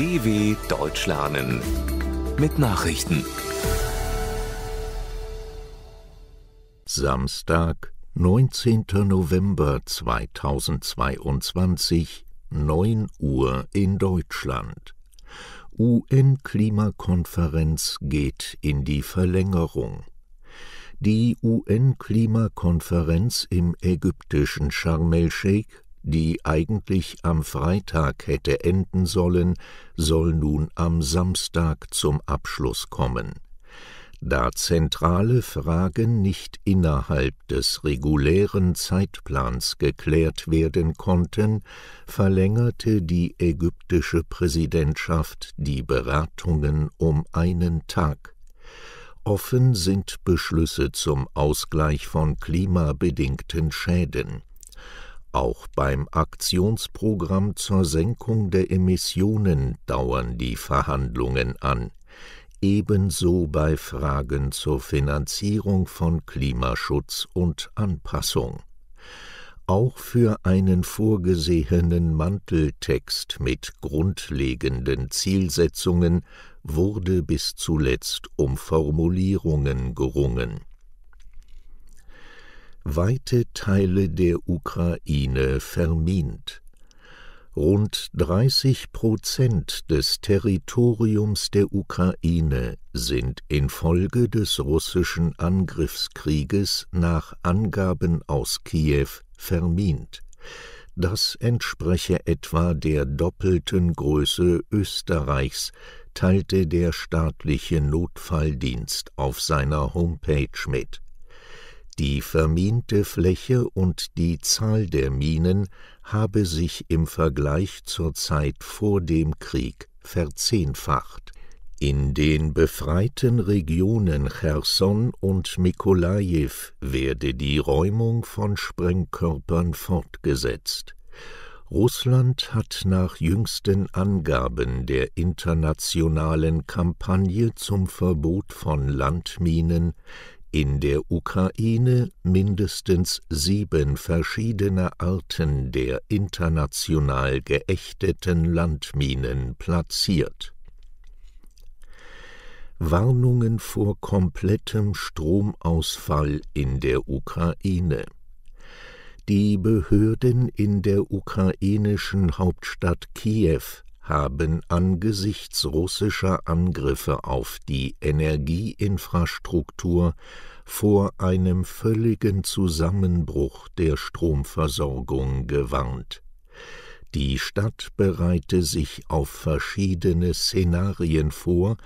DW Deutsch lernen mit Nachrichten. Samstag, 19. November 2022, 9 Uhr in Deutschland. UN-Klimakonferenz geht in die Verlängerung. Die UN-Klimakonferenz im ägyptischen Sharm el-Sheikh die eigentlich am Freitag hätte enden sollen, soll nun am Samstag zum Abschluss kommen. Da zentrale Fragen nicht innerhalb des regulären Zeitplans geklärt werden konnten, verlängerte die ägyptische Präsidentschaft die Beratungen um einen Tag. Offen sind Beschlüsse zum Ausgleich von klimabedingten Schäden. Auch beim Aktionsprogramm zur Senkung der Emissionen dauern die Verhandlungen an, ebenso bei Fragen zur Finanzierung von Klimaschutz und Anpassung. Auch für einen vorgesehenen Manteltext mit grundlegenden Zielsetzungen wurde bis zuletzt um Formulierungen gerungen weite Teile der Ukraine vermint. Rund 30 Prozent des Territoriums der Ukraine sind infolge des russischen Angriffskrieges nach Angaben aus Kiew vermint. Das entspreche etwa der doppelten Größe Österreichs, teilte der staatliche Notfalldienst auf seiner Homepage mit. Die vermiente Fläche und die Zahl der Minen habe sich im Vergleich zur Zeit vor dem Krieg verzehnfacht. In den befreiten Regionen Cherson und Mikolajew werde die Räumung von Sprengkörpern fortgesetzt. Russland hat nach jüngsten Angaben der internationalen Kampagne zum Verbot von Landminen in der Ukraine mindestens sieben verschiedene Arten der international geächteten Landminen platziert. Warnungen vor komplettem Stromausfall in der Ukraine. Die Behörden in der ukrainischen Hauptstadt Kiew haben angesichts russischer Angriffe auf die Energieinfrastruktur vor einem völligen Zusammenbruch der Stromversorgung gewarnt. Die Stadt bereite sich auf verschiedene Szenarien vor,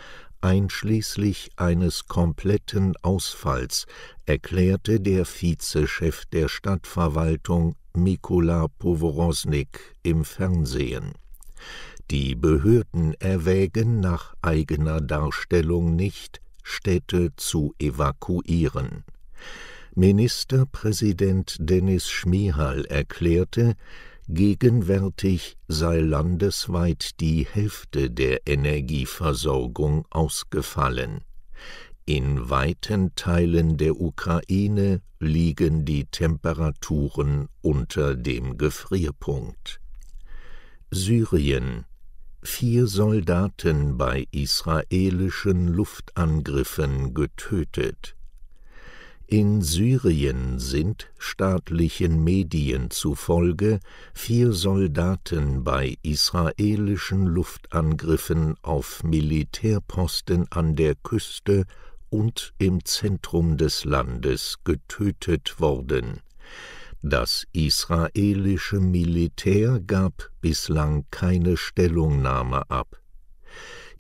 einschließlich eines kompletten Ausfalls, erklärte der Vizechef der Stadtverwaltung Mikola Poworosnik im Fernsehen. Die Behörden erwägen nach eigener Darstellung nicht, Städte zu evakuieren. Ministerpräsident Dennis Schmihal erklärte, gegenwärtig sei landesweit die Hälfte der Energieversorgung ausgefallen. In weiten Teilen der Ukraine liegen die Temperaturen unter dem Gefrierpunkt. Syrien vier Soldaten bei israelischen Luftangriffen getötet. In Syrien sind staatlichen Medien zufolge vier Soldaten bei israelischen Luftangriffen auf Militärposten an der Küste und im Zentrum des Landes getötet worden. Das israelische Militär gab bislang keine Stellungnahme ab.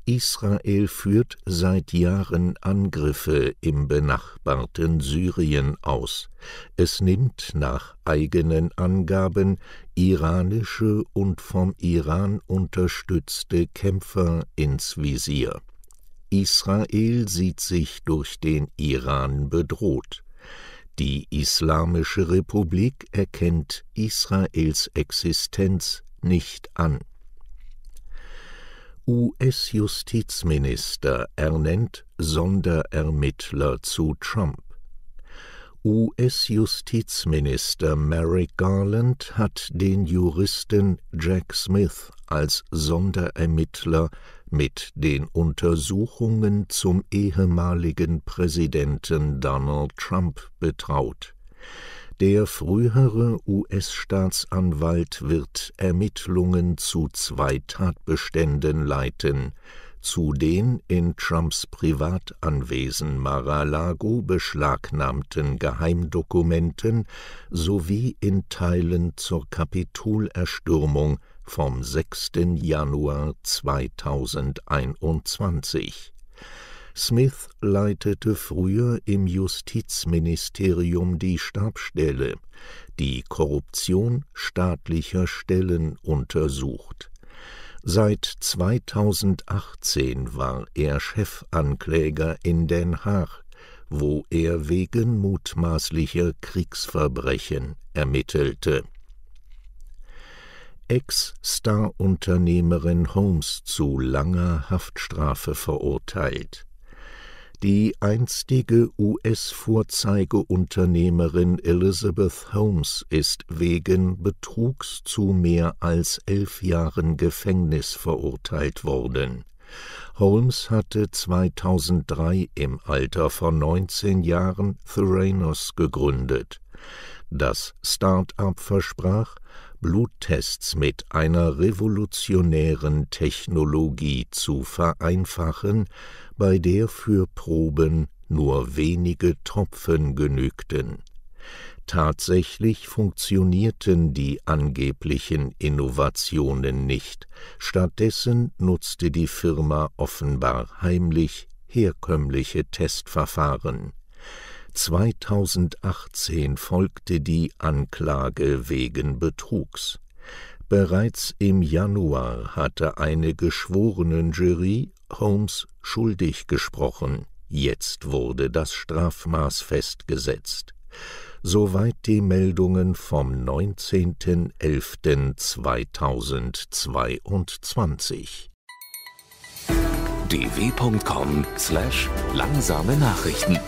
Israel führt seit Jahren Angriffe im benachbarten Syrien aus. Es nimmt nach eigenen Angaben iranische und vom Iran unterstützte Kämpfer ins Visier. Israel sieht sich durch den Iran bedroht. Die Islamische Republik erkennt Israels Existenz nicht an. US-Justizminister ernennt Sonderermittler zu Trump. US-Justizminister Merrick Garland hat den Juristen Jack Smith als Sonderermittler mit den Untersuchungen zum ehemaligen Präsidenten Donald Trump betraut. Der frühere US-Staatsanwalt wird Ermittlungen zu zwei Tatbeständen leiten, zu den in Trumps Privatanwesen Mar-a-Lago beschlagnahmten Geheimdokumenten sowie in Teilen zur Kapitolerstürmung vom 6. Januar 2021. Smith leitete früher im Justizministerium die Stabsstelle, die Korruption staatlicher Stellen untersucht Seit 2018 war er Chefankläger in Den Haag, wo er wegen mutmaßlicher Kriegsverbrechen ermittelte. Ex-Star-Unternehmerin Holmes zu langer Haftstrafe verurteilt die einstige US-Vorzeigeunternehmerin Elizabeth Holmes ist wegen Betrugs zu mehr als elf Jahren Gefängnis verurteilt worden. Holmes hatte 2003 im Alter von 19 Jahren Theranos gegründet. Das Start-up versprach, Bluttests mit einer revolutionären Technologie zu vereinfachen, bei der für Proben nur wenige Tropfen genügten. Tatsächlich funktionierten die angeblichen Innovationen nicht, stattdessen nutzte die Firma offenbar heimlich herkömmliche Testverfahren 2018 folgte die Anklage wegen Betrugs. Bereits im Januar hatte eine Geschworenenjury Holmes schuldig gesprochen. Jetzt wurde das Strafmaß festgesetzt. Soweit die Meldungen vom 19.11.2022. dw.com/langsame Nachrichten